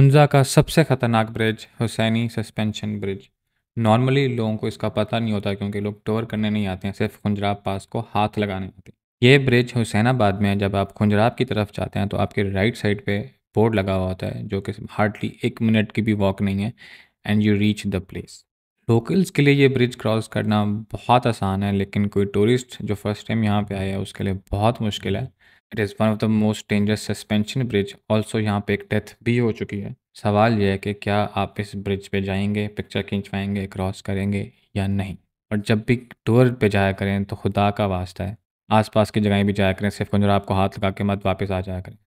हुंजा का सबसे ख़तरनाक bridge Hussaini suspension bridge normally लोगों को इसका पता नहीं होता क्योंकि लोग टूर करने नहीं आते हैं सिर्फ खुंजराब पास को हाथ लगाने आते हैं ये ब्रिज हुसैनाबाद में है जब आप खुंजराब की तरफ जाते हैं तो आपके राइट साइड पे बोर्ड लगा हुआ होता है जो कि हार्डली एक मिनट की भी वॉक नहीं है and you reach the place locals के लिए ये ब्रिज क्रॉस करना बहुत आसान है लेकिन कोई टूरिस्ट जो फर्स्ट टाइम यहाँ पे आया है उसके लिए बहुत मुश्किल है it is one of the most dangerous suspension bridge also यहाँ पे एक डेथ भी हो चुकी है सवाल यह है कि क्या आप इस ब्रिज पे जाएंगे पिक्चर खींचवाएंगे क्रॉस करेंगे या नहीं और जब भी टूर पे जाया करें तो खुदा का वास्ता है आसपास की जगहें भी जाया करें सिर्फ कुंजरा आपको हाथ लगा के मत वापस आ जाया करें